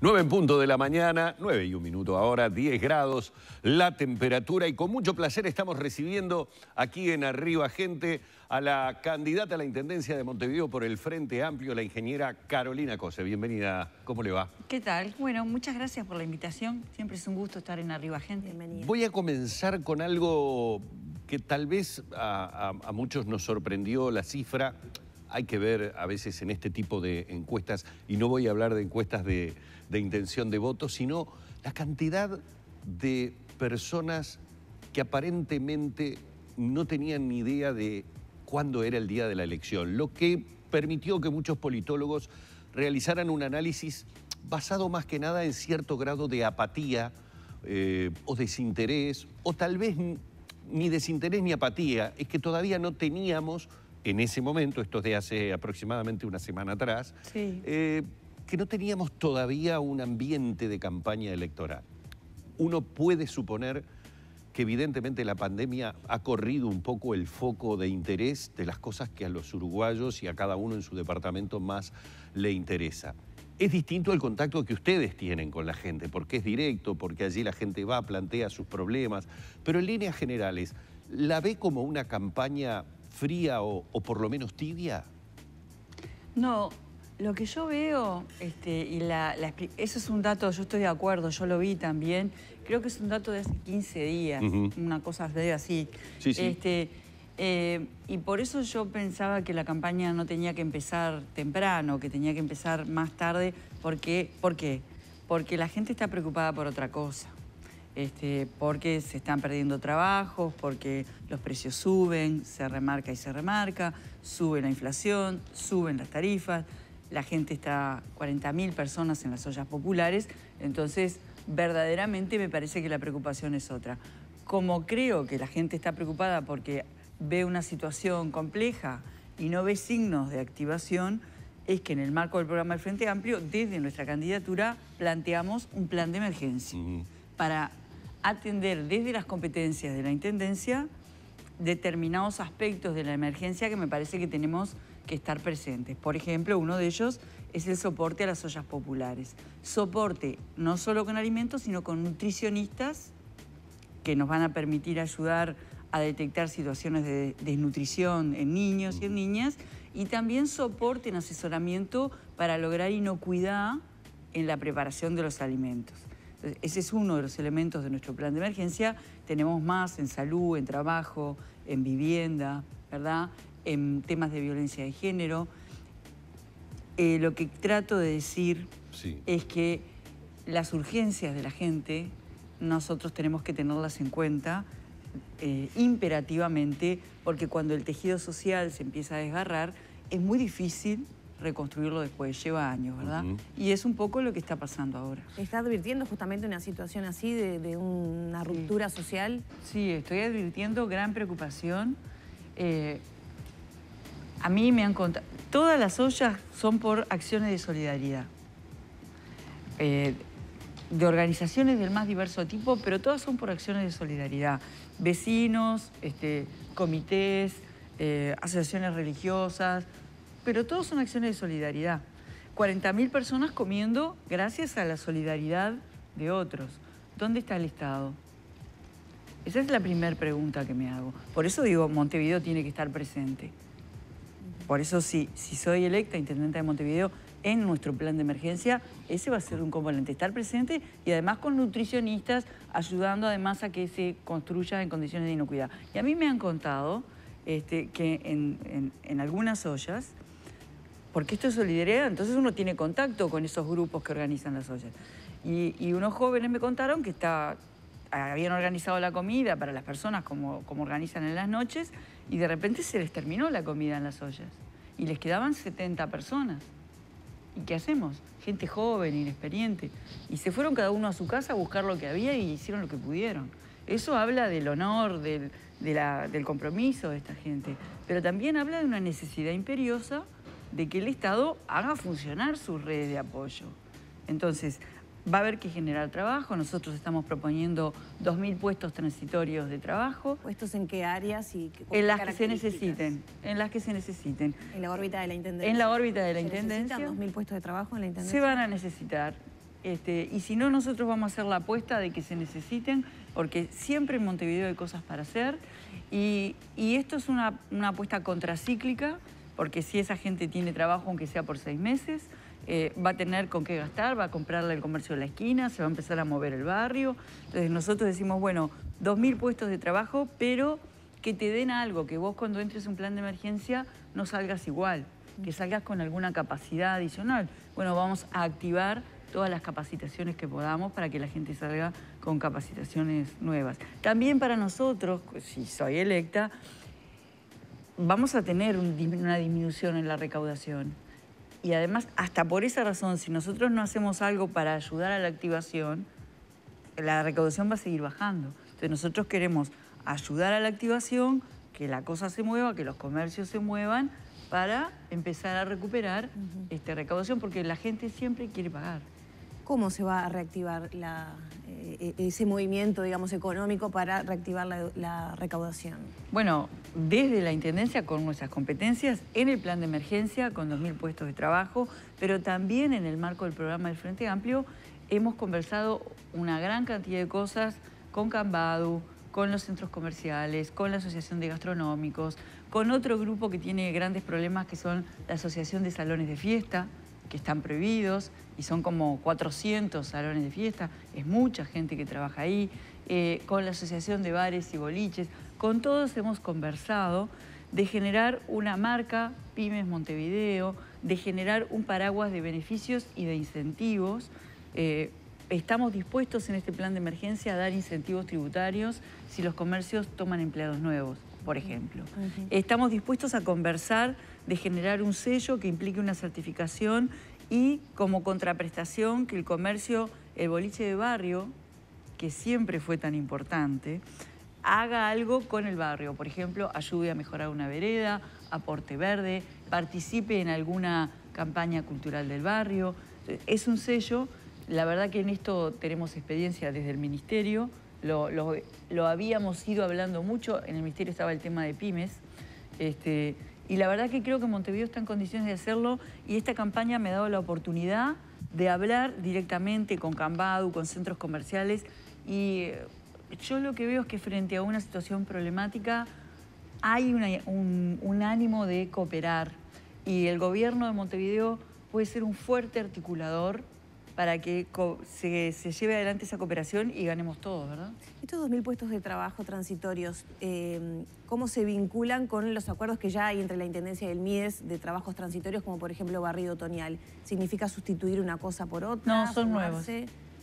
9 en punto de la mañana, 9 y un minuto ahora, 10 grados la temperatura y con mucho placer estamos recibiendo aquí en Arriba Gente a la candidata a la Intendencia de Montevideo por el Frente Amplio, la ingeniera Carolina Cose. Bienvenida, ¿cómo le va? ¿Qué tal? Bueno, muchas gracias por la invitación, siempre es un gusto estar en Arriba Gente. Bienvenida. Voy a comenzar con algo que tal vez a muchos nos sorprendió la cifra, hay que ver a veces en este tipo de encuestas, y no voy a hablar de encuestas de, intención de voto, sino la cantidad de personas que aparentemente no tenían ni idea de cuándo era el día de la elección, lo que permitió que muchos politólogos realizaran un análisis basado más que nada en cierto grado de apatía eh, o desinterés, o tal vez ni desinterés ni apatía, es que todavía no teníamos en ese momento, esto es de hace aproximadamente una semana atrás, eh, que no teníamos todavía un ambiente de campaña electoral. Uno puede suponer que evidentemente la pandemia ha corrido un poco el foco de interés de las cosas que a los uruguayos y a cada uno en su departamento más le interesa. Es distinto el contacto que ustedes tienen con la gente, porque es directo, porque allí la gente va, plantea sus problemas, pero en líneas generales, ¿la ve como una campaña fría o, por lo menos tibia? No, lo que yo veo, este, y la, eso es un dato, yo estoy de acuerdo, yo lo vi también, creo que es un dato de hace 15 días, una cosa de así. Este, eh, y por eso yo pensaba que la campaña no tenía que empezar temprano, que tenía que empezar más tarde, ¿por qué? Porque la gente está preocupada por otra cosa. Este, porque se están perdiendo trabajos, porque los precios suben, se remarca y se remarca, sube la inflación, suben las tarifas, la gente está 40.000 personas en las ollas populares, entonces verdaderamente me parece que la preocupación es otra. Como creo que la gente está preocupada porque ve una situación compleja y no ve signos de activación, es que en el marco del programa del Frente Amplio, desde nuestra candidatura, planteamos un plan de emergencia para atender desde las competencias de la Intendencia determinados aspectos de la emergencia que me parece que tenemos que estar presentes. Por ejemplo, uno de ellos es el soporte a las ollas populares. Soporte no solo con alimentos, sino con nutricionistas que nos van a permitir ayudar a detectar situaciones de desnutrición en niños y en niñas, y también soporte en asesoramiento para lograr inocuidad en la preparación de los alimentos. Ese es uno de los elementos de nuestro plan de emergencia. Tenemos más en salud, en trabajo, en vivienda, ¿verdad? En temas de violencia de género. Eh, lo que trato de decir es que las urgencias de la gente nosotros tenemos que tenerlas en cuenta eh, imperativamente porque cuando el tejido social se empieza a desgarrar es muy difícil reconstruirlo después, lleva años, ¿verdad? Y es un poco lo que está pasando ahora. ¿Está advirtiendo justamente una situación así de, una ruptura social? Sí, estoy advirtiendo gran preocupación. Eh, a mí me han contado, todas las ollas son por acciones de solidaridad, eh, de organizaciones del más diverso tipo, pero todas son por acciones de solidaridad. Vecinos, este, comités, eh, asociaciones religiosas, pero todos son acciones de solidaridad. 40.000 personas comiendo gracias a la solidaridad de otros. ¿Dónde está el Estado? Esa es la primera pregunta que me hago. Por eso digo, Montevideo tiene que estar presente. Por eso si soy electa intendente de Montevideo, en nuestro plan de emergencia, ese va a ser un componente, estar presente y además con nutricionistas, ayudando además a que se construya en condiciones de inocuidad. Y a mí me han contado este, que en, en algunas ollas porque esto es solidaridad, entonces uno tiene contacto con esos grupos que organizan las ollas. Y, unos jóvenes me contaron que está, habían organizado la comida para las personas como, como organizan en las noches y de repente se les terminó la comida en las ollas y les quedaban 70 personas. ¿Y qué hacemos? Gente joven, inexperiente. Y se fueron cada uno a su casa a buscar lo que había y hicieron lo que pudieron. Eso habla del honor, del, del compromiso de esta gente, pero también habla de una necesidad imperiosa de que el Estado haga funcionar su red de apoyo. Entonces, va a haber que generar trabajo. Nosotros estamos proponiendo 2.000 puestos transitorios de trabajo. ¿Puestos en qué áreas y qué En las que se necesiten, en las que se necesiten. En la órbita de la Intendencia. En la órbita de la Intendencia. 2.000 puestos de trabajo en la Intendencia? Se van a necesitar. Este, y si no, nosotros vamos a hacer la apuesta de que se necesiten, porque siempre en Montevideo hay cosas para hacer. Y, esto es una, una apuesta contracíclica porque si esa gente tiene trabajo, aunque sea por seis meses, eh, va a tener con qué gastar, va a comprarle el comercio de la esquina, se va a empezar a mover el barrio. Entonces nosotros decimos, bueno, 2.000 puestos de trabajo, pero que te den algo, que vos cuando entres un plan de emergencia no salgas igual, que salgas con alguna capacidad adicional. Bueno, vamos a activar todas las capacitaciones que podamos para que la gente salga con capacitaciones nuevas. También para nosotros, si soy electa, vamos a tener una disminución en la recaudación. Y además, hasta por esa razón, si nosotros no hacemos algo para ayudar a la activación, la recaudación va a seguir bajando. Entonces nosotros queremos ayudar a la activación, que la cosa se mueva, que los comercios se muevan, para empezar a recuperar esta recaudación, porque la gente siempre quiere pagar cómo se va a reactivar eh, eh, ese movimiento, digamos, económico para reactivar la, la, recaudación? Bueno, desde la Intendencia con nuestras competencias, en el plan de emergencia con 2.000 puestos de trabajo, pero también en el marco del programa del Frente Amplio, hemos conversado una gran cantidad de cosas con Cambadu, con los centros comerciales, con la Asociación de Gastronómicos, con otro grupo que tiene grandes problemas que son la Asociación de Salones de Fiesta, que están prohibidos y son como 400 salones de fiesta, es mucha gente que trabaja ahí, eh, con la Asociación de Bares y Boliches, con todos hemos conversado de generar una marca Pymes Montevideo, de generar un paraguas de beneficios y de incentivos. Eh, estamos dispuestos en este plan de emergencia a dar incentivos tributarios si los comercios toman empleados nuevos, por ejemplo. Estamos dispuestos a conversar de generar un sello que implique una certificación y como contraprestación que el comercio, el boliche de barrio, que siempre fue tan importante, haga algo con el barrio. Por ejemplo, ayude a mejorar una vereda, aporte verde, participe en alguna campaña cultural del barrio. Es un sello, la verdad que en esto tenemos experiencia desde el ministerio, lo, habíamos ido hablando mucho, en el ministerio estaba el tema de pymes, este, y la verdad que creo que Montevideo está en condiciones de hacerlo y esta campaña me ha dado la oportunidad de hablar directamente con Cambadu, con centros comerciales y eh, yo lo que veo es que frente a una situación problemática hay un ánimo de cooperar y el gobierno de Montevideo puede ser un fuerte articulador para que se, lleve adelante esa cooperación y ganemos todos, ¿verdad? Estos 2.000 puestos de trabajo transitorios, em, ¿cómo se vinculan con los acuerdos que ya hay entre la Intendencia del MIES de trabajos transitorios, como por ejemplo barrido otoñal? ¿Significa sustituir una cosa por otra? No, son nuevos.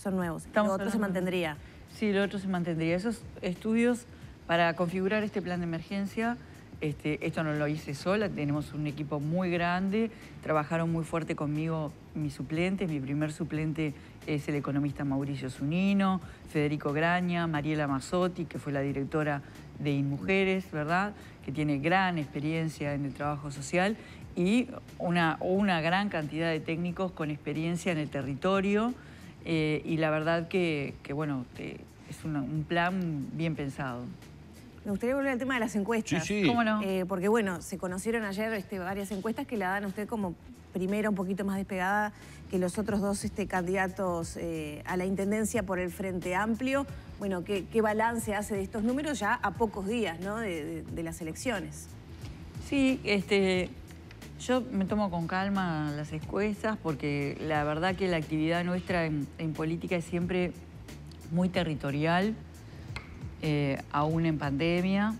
Son nuevos. Estamos lo otro se mantendría. Sí, lo otro se mantendría. Esos estudios para configurar este plan de emergencia este, esto no lo hice sola, tenemos un equipo muy grande, trabajaron muy fuerte conmigo mis suplentes, mi primer suplente es el economista Mauricio Zunino, Federico Graña, Mariela Mazzotti, que fue la directora de InMujeres, ¿verdad? Que tiene gran experiencia en el trabajo social y una, gran cantidad de técnicos con experiencia en el territorio eh, y la verdad que, bueno, eh, es un plan bien pensado. Me gustaría volver al tema de las encuestas. Sí, eh, porque bueno, se conocieron ayer este, varias encuestas que la dan a usted como primera, un poquito más despegada que los otros dos este, candidatos eh, a la Intendencia por el Frente Amplio. Bueno, ¿qué, balance hace de estos números ya a pocos días de, las elecciones? Sí, este, yo me tomo con calma las encuestas porque la verdad que la actividad nuestra en política es siempre muy territorial eh, aún en pandemia.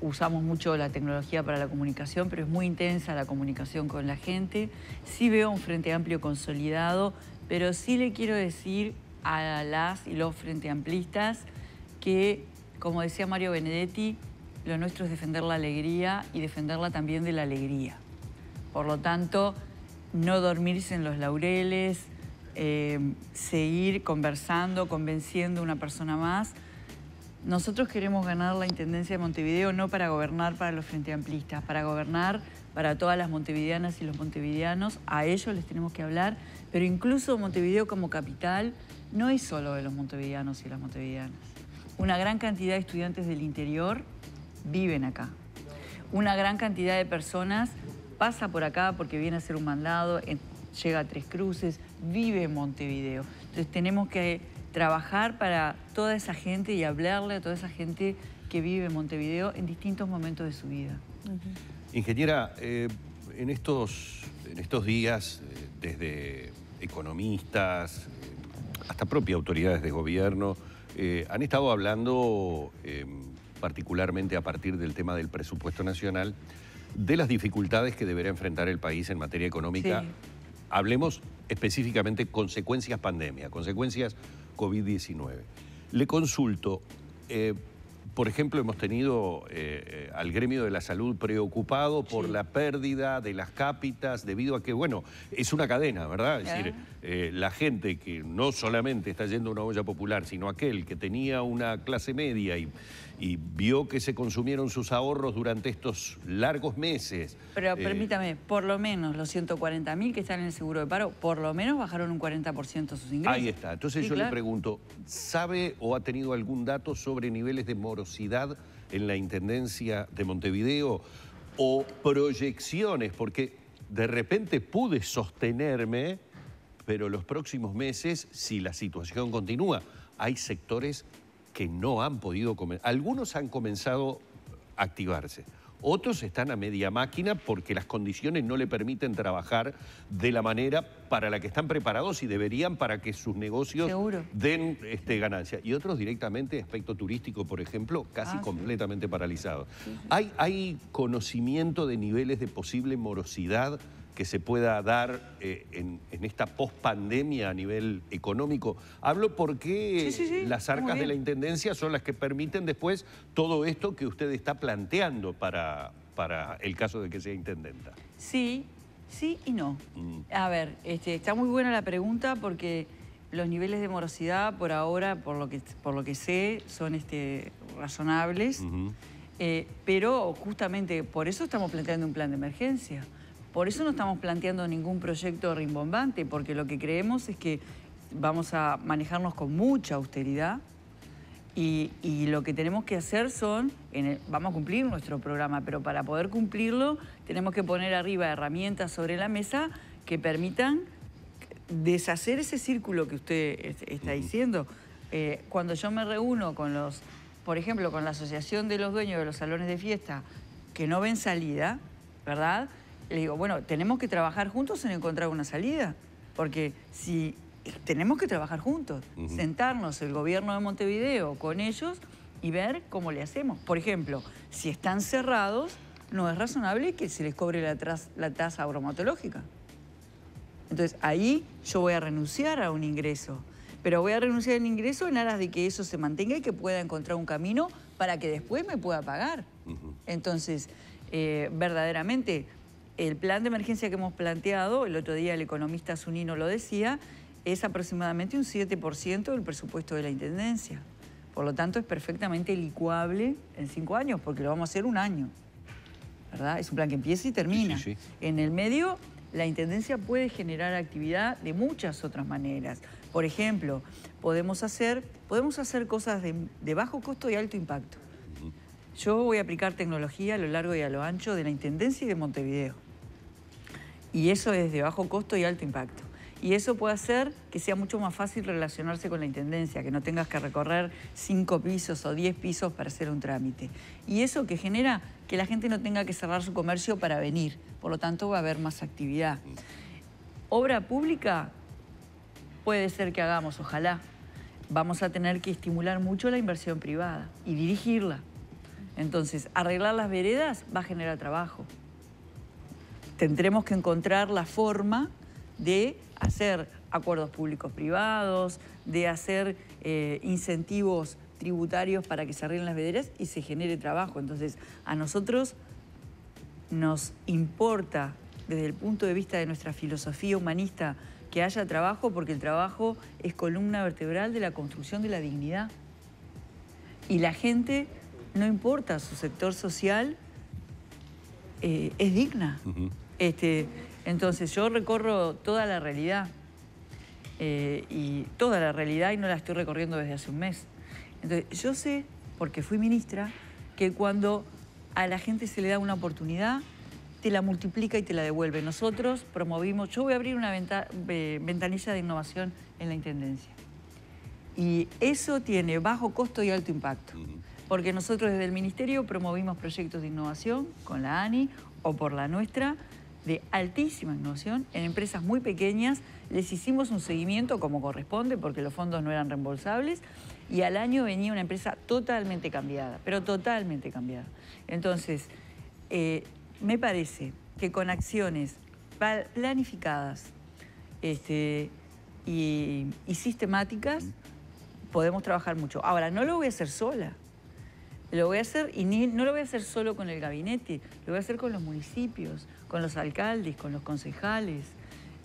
Usamos mucho la tecnología para la comunicación, pero es muy intensa la comunicación con la gente. Sí veo un Frente Amplio consolidado, pero sí le quiero decir a las y los Frente Amplistas que, como decía Mario Benedetti, lo nuestro es defender la alegría y defenderla también de la alegría. Por lo tanto, no dormirse en los laureles, eh, seguir conversando, convenciendo a una persona más, nosotros queremos ganar la Intendencia de Montevideo no para gobernar para los Frente Amplistas, para gobernar para todas las montevideanas y los montevideanos, a ellos les tenemos que hablar, pero incluso Montevideo como capital no es solo de los montevideanos y las montevideanas. Una gran cantidad de estudiantes del interior viven acá. Una gran cantidad de personas pasa por acá porque viene a hacer un mandado, llega a Tres Cruces, vive Montevideo. Entonces tenemos que trabajar para toda esa gente y hablarle a toda esa gente que vive en Montevideo en distintos momentos de su vida. Ingeniera, eh, en, estos, en estos días, eh, desde economistas eh, hasta propias autoridades de gobierno, han estado hablando, em, particularmente a partir del tema del presupuesto nacional, de las dificultades que deberá enfrentar el país en materia económica. Hablemos específicamente consecuencias pandemia, consecuencias COVID-19. Le consulto, eh, por ejemplo, hemos tenido eh, eh, al gremio de la salud preocupado por la pérdida de las cápitas debido a que, bueno, es una cadena, ¿verdad? Es decir, eh, la gente que no solamente está yendo a una olla popular, sino aquel que tenía una clase media y, vio que se consumieron sus ahorros durante estos largos meses. Pero permítame, por lo menos los 140.000 que están en el seguro de paro, por lo menos bajaron un 40% sus ingresos. Ahí está. Entonces yo le pregunto, ¿sabe o ha tenido algún dato sobre niveles de moros? en la Intendencia de Montevideo o proyecciones, porque de repente pude sostenerme, pero los próximos meses, si la situación continúa, hay sectores que no han podido comer, Algunos han comenzado a activarse, otros están a media máquina porque las condiciones no le permiten trabajar de la manera para la que están preparados y deberían para que sus negocios den este, ganancia. Y otros directamente, aspecto turístico, por ejemplo, casi ah, completamente paralizados. ¿Hay conocimiento de niveles de posible morosidad? que se pueda dar eh, en, en, esta pospandemia a nivel económico. Hablo porque las arcas de la Intendencia son las que permiten después todo esto que usted está planteando para, para el caso de que sea intendenta. Sí, sí y no. Mm. A ver, este, está muy buena la pregunta porque los niveles de morosidad por ahora, por lo que, por lo que sé, son este, razonables. Eh, pero justamente por eso estamos planteando un plan de emergencia. Por eso no estamos planteando ningún proyecto rimbombante, porque lo que creemos es que vamos a manejarnos con mucha austeridad y, lo que tenemos que hacer son, vamos a cumplir nuestro programa, pero para poder cumplirlo tenemos que poner arriba herramientas sobre la mesa que permitan deshacer ese círculo que usted está diciendo. Eh, cuando yo me reúno con los, por ejemplo, con la Asociación de los Dueños de los Salones de Fiesta, que no ven salida, ¿verdad? le digo, bueno, tenemos que trabajar juntos en encontrar una salida, porque si tenemos que trabajar juntos, sentarnos el gobierno de Montevideo con ellos y ver cómo le hacemos. Por ejemplo, si están cerrados, no es razonable que se les cobre la, tasa bromatológica. Entonces ahí yo voy a renunciar a un ingreso, pero voy a renunciar al ingreso en aras de que eso se mantenga y que pueda encontrar un camino para que después me pueda pagar. Entonces, eh, verdaderamente el plan de emergencia que hemos planteado, el otro día el economista Zunino lo decía, es aproximadamente un 7% del presupuesto de la Intendencia. Por lo tanto, es perfectamente licuable en cinco años, porque lo vamos a hacer un año. ¿verdad? Es un plan que empieza y termina. En el medio, la Intendencia puede generar actividad de muchas otras maneras. Por ejemplo, podemos hacer, podemos hacer cosas de bajo costo y alto impacto. Yo voy a aplicar tecnología a lo largo y a lo ancho de la Intendencia y de Montevideo. Y eso es de bajo costo y alto impacto. Y eso puede hacer que sea mucho más fácil relacionarse con la Intendencia, que no tengas que recorrer cinco pisos o diez pisos para hacer un trámite. Y eso que genera que la gente no tenga que cerrar su comercio para venir. Por lo tanto, va a haber más actividad. Obra pública puede ser que hagamos, ojalá. Vamos a tener que estimular mucho la inversión privada y dirigirla. Entonces, arreglar las veredas va a generar trabajo tendremos que encontrar la forma de hacer acuerdos públicos privados, de hacer eh, incentivos tributarios para que se arreglen las vederas y se genere trabajo. Entonces, a nosotros nos importa desde el punto de vista de nuestra filosofía humanista que haya trabajo porque el trabajo es columna vertebral de la construcción de la dignidad. Y la gente, no importa su sector social, eh, es digna. Este, entonces yo recorro toda la realidad eh, y toda la realidad y no la estoy recorriendo desde hace un mes. Entonces yo sé, porque fui ministra, que cuando a la gente se le da una oportunidad, te la multiplica y te la devuelve. Nosotros promovimos, yo voy a abrir una ventanilla de innovación en la Intendencia. Y eso tiene bajo costo y alto impacto. Porque nosotros desde el Ministerio promovimos proyectos de innovación con la ANI o por la nuestra, de altísima innovación en empresas muy pequeñas. Les hicimos un seguimiento como corresponde porque los fondos no eran reembolsables y al año venía una empresa totalmente cambiada, pero totalmente cambiada. Entonces, eh, me parece que con acciones planificadas este, y sistemáticas podemos trabajar mucho. Ahora, no lo voy a hacer sola. Lo voy a hacer y no lo voy a hacer solo con el gabinete, lo voy a hacer con los municipios, con los alcaldes, con los concejales.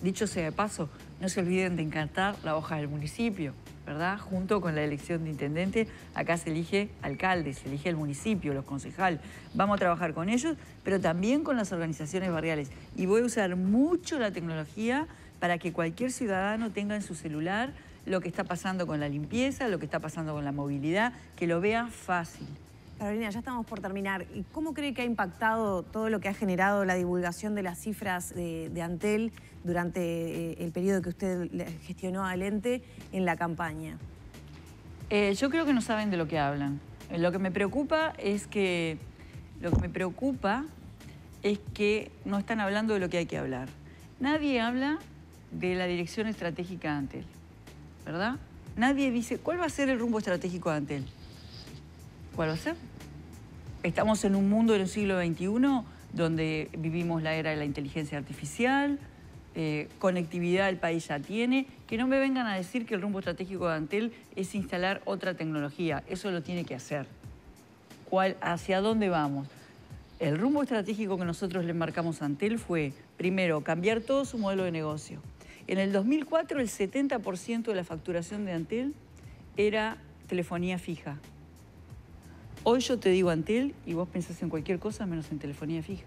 Dicho sea de paso, no se olviden de encantar la hoja del municipio, ¿verdad? Junto con la elección de intendente, acá se elige alcalde, se elige el municipio, los concejales. Vamos a trabajar con ellos, pero también con las organizaciones barriales. Y voy a usar mucho la tecnología para que cualquier ciudadano tenga en su celular lo que está pasando con la limpieza, lo que está pasando con la movilidad, que lo vea fácil. Carolina, ya estamos por terminar. ¿Y ¿Cómo cree que ha impactado todo lo que ha generado la divulgación de las cifras de, Antel durante eh, el periodo que usted gestionó al ente en la campaña? Eh, yo creo que no saben de lo que hablan. Eh, lo que me preocupa es que lo que me preocupa es que no están hablando de lo que hay que hablar. Nadie habla de la dirección estratégica de Antel, ¿verdad? Nadie dice cuál va a ser el rumbo estratégico de Antel. ¿Cuál va a ser? Estamos en un mundo del siglo XXI donde vivimos la era de la inteligencia artificial, eh, conectividad el país ya tiene, que no me vengan a decir que el rumbo estratégico de Antel es instalar otra tecnología, eso lo tiene que hacer. ¿Cuál, ¿Hacia dónde vamos? El rumbo estratégico que nosotros le marcamos a Antel fue, primero, cambiar todo su modelo de negocio. En el 2004 el 70% de la facturación de Antel era telefonía fija. Hoy yo te digo Antel y vos pensás en cualquier cosa menos en telefonía fija,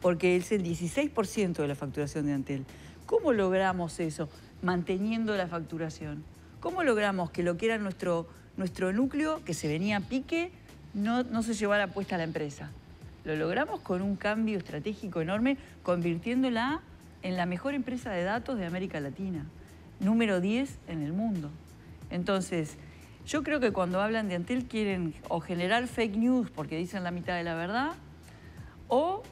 porque es el 16% de la facturación de Antel. ¿Cómo logramos eso? Manteniendo la facturación. ¿Cómo logramos que lo que era nuestro, nuestro núcleo, que se venía a pique, no, no se llevara puesta a la empresa? Lo logramos con un cambio estratégico enorme, convirtiéndola en la mejor empresa de datos de América Latina, número 10 en el mundo. Entonces, yo creo que cuando hablan de Antel quieren o generar fake news porque dicen la mitad de la verdad o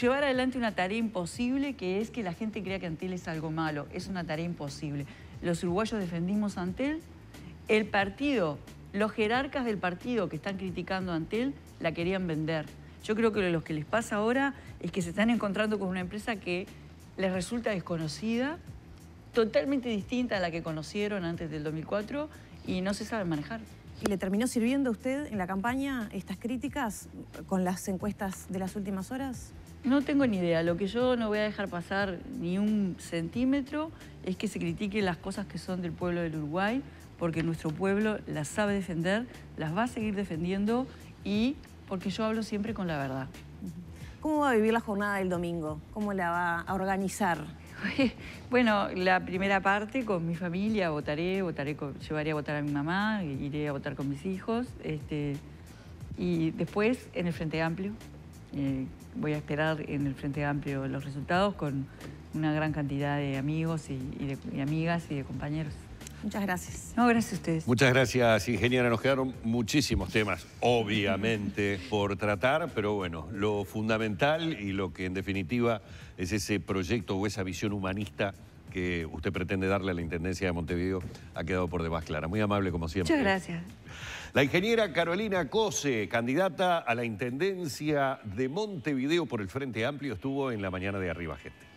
llevar adelante una tarea imposible que es que la gente crea que Antel es algo malo. Es una tarea imposible. Los uruguayos defendimos a Antel. El partido, los jerarcas del partido que están criticando a Antel la querían vender. Yo creo que lo que les pasa ahora es que se están encontrando con una empresa que les resulta desconocida, totalmente distinta a la que conocieron antes del 2004 y no se sabe manejar. ¿Y le terminó sirviendo a usted en la campaña estas críticas con las encuestas de las últimas horas? No tengo ni idea. Lo que yo no voy a dejar pasar ni un centímetro es que se critiquen las cosas que son del pueblo del Uruguay, porque nuestro pueblo las sabe defender, las va a seguir defendiendo y porque yo hablo siempre con la verdad. ¿Cómo va a vivir la jornada del domingo? ¿Cómo la va a organizar? Bueno, la primera parte con mi familia, votaré, votaré llevaré a votar a mi mamá, iré a votar con mis hijos. Este, y después en el Frente Amplio. Eh, voy a esperar en el Frente Amplio los resultados con una gran cantidad de amigos y, de, y amigas y de compañeros. Muchas gracias. No, gracias a ustedes. Muchas gracias, ingeniera. Nos quedaron muchísimos temas, obviamente, por tratar, pero bueno, lo fundamental y lo que en definitiva es ese proyecto o esa visión humanista que usted pretende darle a la Intendencia de Montevideo ha quedado por demás clara. Muy amable como siempre. Muchas gracias. La ingeniera Carolina Cose, candidata a la Intendencia de Montevideo por el Frente Amplio, estuvo en la mañana de Arriba Gente.